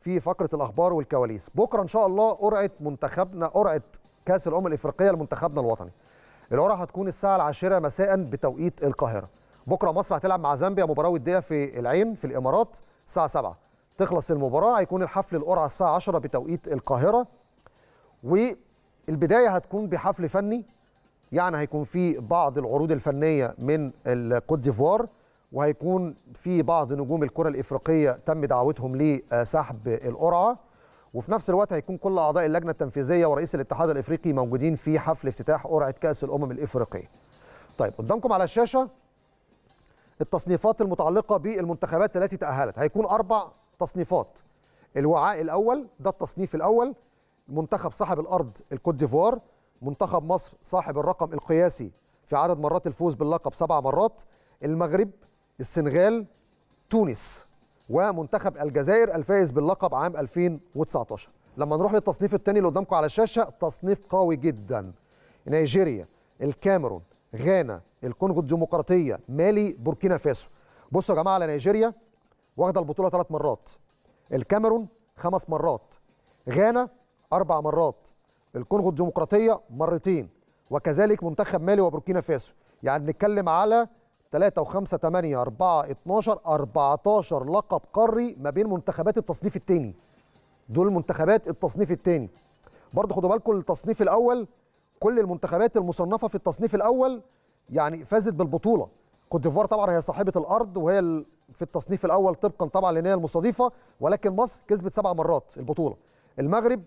في فقره الاخبار والكواليس بكره ان شاء الله قرعه منتخبنا قرعه كاس الامم الافريقيه لمنتخبنا الوطني القرعه هتكون الساعه العاشرة مساء بتوقيت القاهره بكره مصر هتلعب مع زامبيا مباراه وديه في العين في الامارات الساعه 7 تخلص المباراه هيكون الحفل القرعه الساعه 10 بتوقيت القاهره والبدايه هتكون بحفل فني يعني هيكون في بعض العروض الفنيه من الكوت ديفوار وهيكون في بعض نجوم الكرة الإفريقية تم دعوتهم لسحب القرعة وفي نفس الوقت هيكون كل أعضاء اللجنة التنفيذية ورئيس الاتحاد الإفريقي موجودين في حفل افتتاح قرعة كأس الأمم الإفريقية طيب قدامكم على الشاشة التصنيفات المتعلقة بالمنتخبات التي تأهلت هيكون أربع تصنيفات الوعاء الأول ده التصنيف الأول منتخب صاحب الأرض الكوت ديفوار منتخب مصر صاحب الرقم القياسي في عدد مرات الفوز باللقب سبع مرات المغرب السنغال تونس ومنتخب الجزائر الفائز باللقب عام 2019 لما نروح للتصنيف الثاني اللي قدامكم على الشاشه تصنيف قوي جدا نيجيريا الكاميرون غانا الكونغو الديمقراطيه مالي بوركينا فاسو بصوا يا جماعه على نيجيريا واخده البطوله ثلاث مرات الكاميرون خمس مرات غانا اربع مرات الكونغو الديمقراطيه مرتين وكذلك منتخب مالي وبوركينا فاسو يعني بنتكلم على 3 و5 8 4 12 14 لقب قاري ما بين منتخبات التصنيف الثاني دول منتخبات التصنيف الثاني برضه خدوا بالكم التصنيف الاول كل المنتخبات المصنفه في التصنيف الاول يعني فازت بالبطوله كوت ديفوار طبعا هي صاحبه الارض وهي في التصنيف الاول طبقا طبعا لان هي المستضيفه ولكن مصر كسبت سبع مرات البطوله المغرب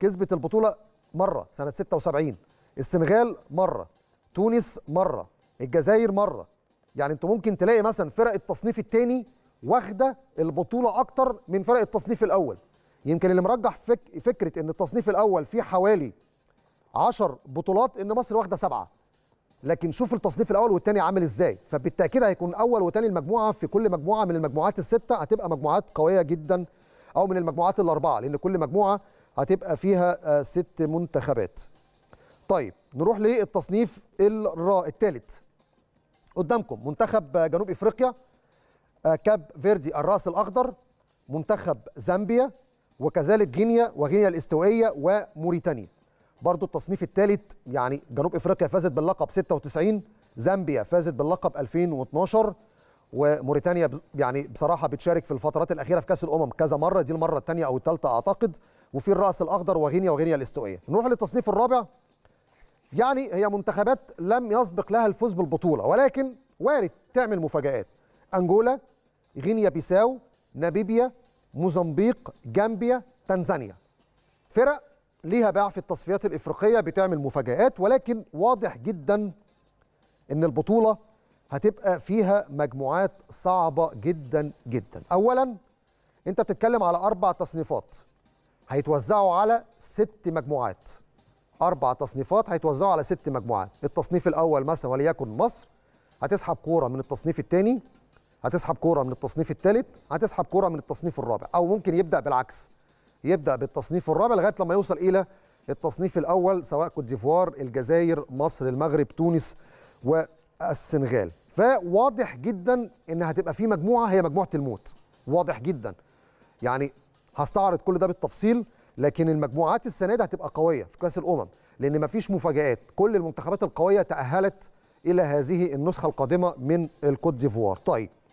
كسبت البطوله مره سنه 76 السنغال مره تونس مره الجزائر مره يعني انت ممكن تلاقي مثلا فرق التصنيف الثاني واخده البطوله اكتر من فرق التصنيف الاول يمكن اللي مرجح فك فكره ان التصنيف الاول فيه حوالي 10 بطولات ان مصر واخده سبعه لكن شوف التصنيف الاول والثاني عامل ازاي فبالتاكيد هيكون اول وثاني المجموعه في كل مجموعه من المجموعات السته هتبقى مجموعات قويه جدا او من المجموعات الاربعه لان كل مجموعه هتبقى فيها آه، ست منتخبات طيب نروح للتصنيف الثالث قدامكم منتخب جنوب افريقيا آه، كاب فيردي الراس الاخضر منتخب زامبيا وكذلك غينيا وغينيا الاستوائيه وموريتانيا برضو التصنيف الثالث يعني جنوب افريقيا فازت باللقب 96 زامبيا فازت باللقب 2012 وموريتانيا يعني بصراحه بتشارك في الفترات الاخيره في كاس الامم كذا مره دي المره الثانيه او الثالثه اعتقد وفي الراس الاخضر وغينيا وغينيا الاستوائيه نروح للتصنيف الرابع يعني هي منتخبات لم يسبق لها الفوز بالبطوله ولكن وارد تعمل مفاجات انجولا غينيا بيساو نابيبيا موزمبيق جامبيا تنزانيا فرق ليها باع في التصفيات الافريقيه بتعمل مفاجات ولكن واضح جدا ان البطوله هتبقى فيها مجموعات صعبه جدا جدا اولا انت بتتكلم على اربع تصنيفات هيتوزعوا على ست مجموعات اربع تصنيفات هيتوزعوا على ست مجموعات التصنيف الاول مثلا وليكن مصر هتسحب كوره من التصنيف الثاني هتسحب كوره من التصنيف الثالث هتسحب كوره من التصنيف الرابع او ممكن يبدا بالعكس يبدا بالتصنيف الرابع لغايه لما يوصل الى التصنيف الاول سواء كوت ديفوار الجزائر مصر المغرب تونس والسنغال فواضح جدا ان هتبقى في مجموعه هي مجموعه الموت واضح جدا يعني هستعرض كل ده بالتفصيل لكن المجموعات السنه دي هتبقى قويه في كاس الامم لان مفيش مفاجات كل المنتخبات القويه تاهلت الى هذه النسخه القادمه من الكوت ديفوار طيب